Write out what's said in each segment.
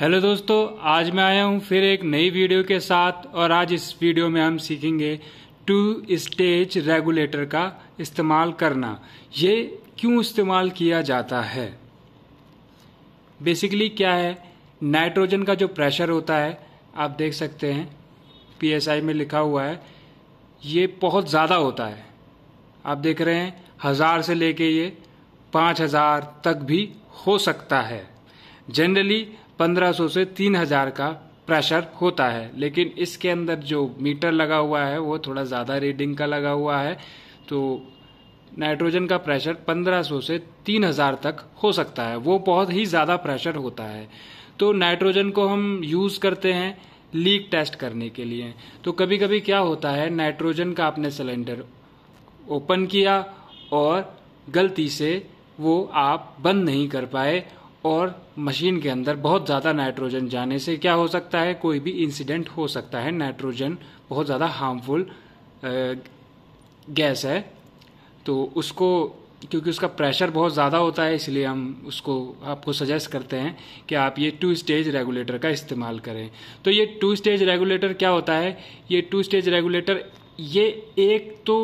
hello दोस्तों आज मैं आया हूँ फिर एक नई वीडियो के साथ और आज इस वीडियो में हम सीखेंगे टू स्टेज रेगुलेटर का इस्तेमाल करना ये क्यों इस्तेमाल किया जाता है बेसिकली क्या है नाइट्रोजन का जो प्रेशर होता है आप देख सकते हैं पीएसआई में लिखा हुआ है ये बहुत ज़्यादा होता है आप देख रहे हैं हज़ार से लेके ये पाँच हज़ार तक भी हो सकता है जनरली 1500 से 3000 का प्रेशर होता है लेकिन इसके अंदर जो मीटर लगा हुआ है वो थोड़ा ज़्यादा रीडिंग का लगा हुआ है तो नाइट्रोजन का प्रेशर 1500 से 3000 तक हो सकता है वो बहुत ही ज़्यादा प्रेशर होता है तो नाइट्रोजन को हम यूज़ करते हैं लीक टेस्ट करने के लिए तो कभी कभी क्या होता है नाइट्रोजन का आपने सिलेंडर ओपन किया और गलती से वो आप बंद नहीं कर पाए और मशीन के अंदर बहुत ज़्यादा नाइट्रोजन जाने से क्या हो सकता है कोई भी इंसिडेंट हो सकता है नाइट्रोजन बहुत ज़्यादा हार्मफुल गैस है तो उसको क्योंकि उसका प्रेशर बहुत ज़्यादा होता है इसलिए हम उसको आपको सजेस्ट करते हैं कि आप ये टू स्टेज रेगुलेटर का इस्तेमाल करें तो ये टू स्टेज रेगुलेटर क्या होता है ये टू स्टेज रेगुलेटर ये एक तो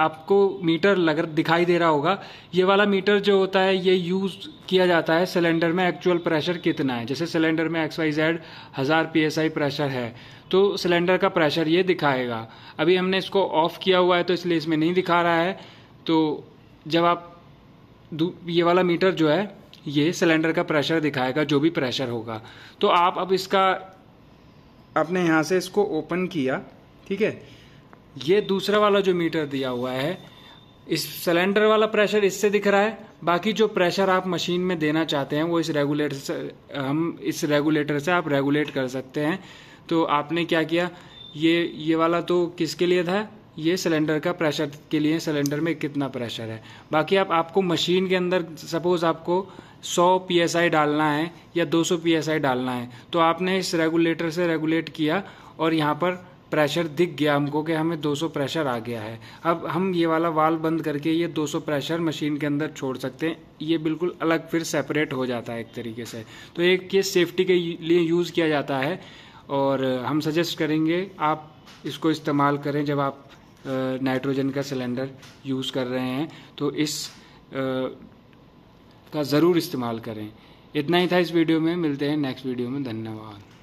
आपको मीटर लग दिखाई दे रहा होगा ये वाला मीटर जो होता है ये यूज़ किया जाता है सिलेंडर में एक्चुअल प्रेशर कितना है जैसे सिलेंडर में एक्स वाई जेड हज़ार पी प्रेशर है तो सिलेंडर का प्रेशर ये दिखाएगा अभी हमने इसको ऑफ़ किया हुआ है तो इसलिए इसमें नहीं दिखा रहा है तो जब आप ये वाला मीटर जो है ये सिलेंडर का प्रेशर दिखाएगा जो भी प्रेशर होगा तो आप अब इसका आपने यहाँ से इसको ओपन किया ठीक है ये दूसरा वाला जो मीटर दिया हुआ है इस सिलेंडर वाला प्रेशर इससे दिख रहा है बाकी जो प्रेशर आप मशीन में देना चाहते हैं वो इस रेगुलेटर से हम इस रेगुलेटर से आप रेगुलेट कर सकते हैं तो आपने क्या किया ये ये वाला तो किसके लिए था ये सिलेंडर का प्रेशर के लिए सिलेंडर में कितना प्रेशर है बाकी आप आपको मशीन के अंदर सपोज़ आपको 100 पी डालना है या 200 पी डालना है तो आपने इस रेगुलेटर से रेगुलेट किया और यहाँ पर प्रेशर दिख गया हमको कि हमें 200 प्रेशर आ गया है अब हम ये वाला वाल बंद करके ये 200 प्रेशर मशीन के अंदर छोड़ सकते हैं ये बिल्कुल अलग फिर सेपरेट हो जाता है एक तरीके से तो एक ये सेफ्टी के लिए यूज़ किया जाता है और हम सजेस्ट करेंगे आप इसको इस्तेमाल करें जब आप नाइट्रोजन का सिलेंडर यूज़ कर रहे हैं तो इस आ, का ज़रूर इस्तेमाल करें इतना ही था इस वीडियो में मिलते हैं नेक्स्ट वीडियो में धन्यवाद